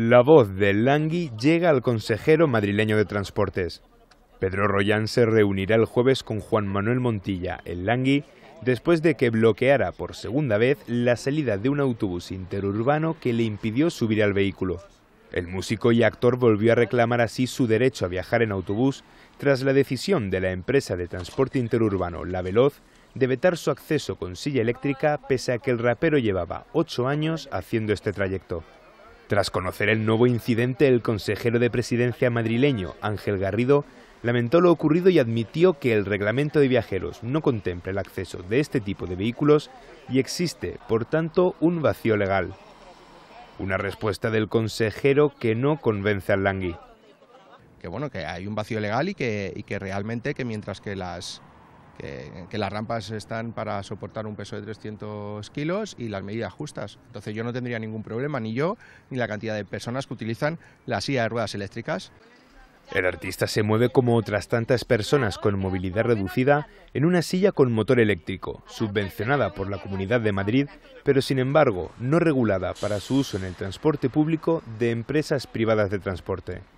La voz de Langui llega al consejero madrileño de Transportes. Pedro Royán se reunirá el jueves con Juan Manuel Montilla, el Langui, después de que bloqueara por segunda vez la salida de un autobús interurbano que le impidió subir al vehículo. El músico y actor volvió a reclamar así su derecho a viajar en autobús tras la decisión de la empresa de transporte interurbano La Veloz de vetar su acceso con silla eléctrica pese a que el rapero llevaba ocho años haciendo este trayecto. Tras conocer el nuevo incidente, el consejero de presidencia madrileño, Ángel Garrido, lamentó lo ocurrido y admitió que el reglamento de viajeros no contempla el acceso de este tipo de vehículos y existe, por tanto, un vacío legal. Una respuesta del consejero que no convence al Langui. Que bueno, que hay un vacío legal y que, que realmente que mientras que las que, las rampas están para soportar un peso de 300 kilos y las medidas justas. Entonces yo no tendría ningún problema, ni yo, ni la cantidad de personas que utilizan la silla de ruedas eléctricas. El artista se mueve como otras tantas personas con movilidad reducida en una silla con motor eléctrico, subvencionada por la Comunidad de Madrid, pero sin embargo no regulada para su uso en el transporte público de empresas privadas de transporte.